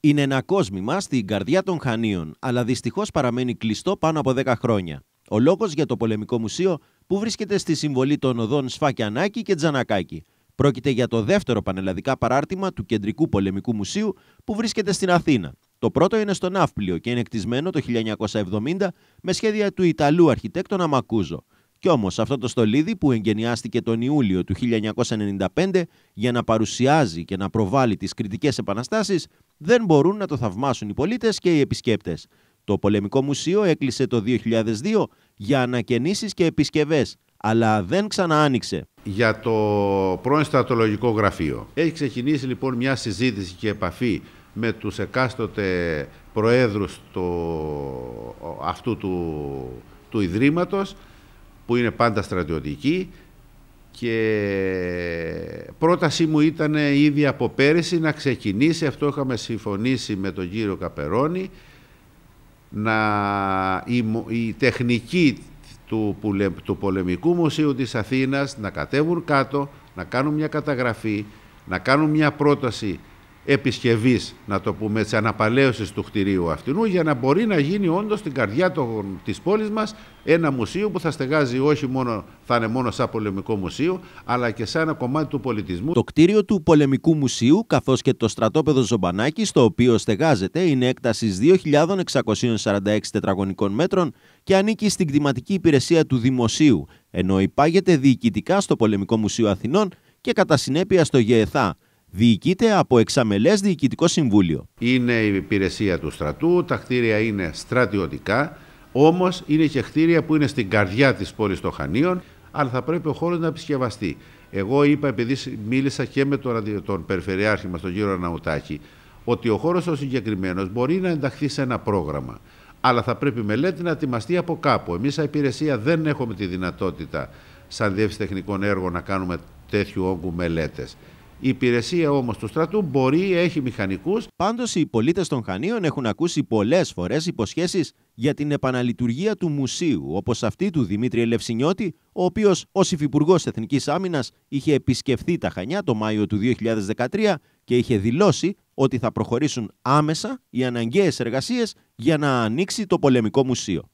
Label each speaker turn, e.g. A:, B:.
A: Είναι ένα κόσμημα στην καρδιά των Χανίων, αλλά δυστυχώς παραμένει κλειστό πάνω από 10 χρόνια. Ο λόγος για το Πολεμικό Μουσείο που βρίσκεται στη συμβολή των οδών Σφακιανάκη και Τζανακάκη. Πρόκειται για το δεύτερο πανελλαδικά παράρτημα του Κεντρικού Πολεμικού Μουσείου που βρίσκεται στην Αθήνα. Το πρώτο είναι στο Ναύπλιο και είναι κτισμένο το 1970 με σχέδια του Ιταλού αρχιτέκτονα Μακούζο. Κι όμως αυτό το στολίδι που εγγενιάστηκε τον Ιούλιο του 1995 για να παρουσιάζει και να προβάλλει τις κριτικές επαναστάσεις δεν μπορούν να το θαυμάσουν οι πολίτες και οι επισκέπτες. Το Πολεμικό Μουσείο έκλεισε το 2002
B: για ανακαινήσεις και επισκευές, αλλά δεν ξαναάνοιξε. Για το πρώην στρατολογικό γραφείο. Έχει ξεκινήσει λοιπόν μια συζήτηση και επαφή με τους εκάστοτε προέδρους το, αυτού του, του Ιδρύματος, που είναι πάντα στρατιωτικοί και Πρότασή μου ήταν ήδη από πέρυσι να ξεκινήσει, αυτό είχαμε συμφωνήσει με τον κύριο Καπερώνη, να, η, τεχνική του, του Πολεμικού Μουσείου της Αθήνας να κατέβουν κάτω, να κάνουν μια καταγραφή, να κάνουν μια πρόταση επισκευής, να το πούμε έτσι, αναπαλαίωσης του κτηρίου αυτού για να μπορεί να γίνει όντως στην καρδιά της πόλης πόλης ένα μουσείο που θα στεγάζει όχι μόνο, θα είναι μόνο σαν πολεμικό μουσείο, αλλά και σαν ένα κομμάτι του πολιτισμού. Το
A: κτίριο του πολεμικού μουσείου, καθώς και το στρατόπεδο Ζομπανάκη, στο οποίο στεγάζεται, είναι έκταση 2.646 τετραγωνικών μέτρων και ανήκει στην κτηματική υπηρεσία του Δημοσίου, ενώ υπάγεται διοικητικά στο Πολεμικό Μουσείο Αθηνών
B: και κατά συνέπεια στο γεθά διοικείται από εξαμελές
A: διοικητικό συμβούλιο.
B: Είναι η υπηρεσία του στρατού, τα κτίρια είναι στρατιωτικά, όμως είναι και κτίρια που είναι στην καρδιά της πόλης των Χανίων, αλλά θα πρέπει ο χώρος να επισκευαστεί. Εγώ είπα, επειδή μίλησα και με τον, τον περιφερειάρχη μας, τον κύριο Ναουτάκη, ότι ο χώρος ο συγκεκριμένος μπορεί να ενταχθεί σε ένα πρόγραμμα. Αλλά θα πρέπει η μελέτη να ετοιμαστεί από κάπου. Εμείς, σαν υπηρεσία, δεν έχουμε τη δυνατότητα, σαν διεύθυνση τεχνικών έργων, να κάνουμε τέτοιου όγκου μελέτες. Η υπηρεσία όμως του στρατού μπορεί, έχει μηχανικούς. Πάντως, οι
A: πολίτες των Χανίων έχουν ακούσει πολλές φορές υποσχέσεις για την επαναλειτουργία του μουσείου, όπως αυτή του Δημήτρη Ελευσινιώτη, ο οποίος ως υφυπουργός Εθνικής Άμυνας είχε επισκεφθεί τα Χανιά το Μάιο του 2013 και είχε δηλώσει ότι θα προχωρήσουν άμεσα οι αναγκαίες εργασίες για να ανοίξει το πολεμικό μουσείο.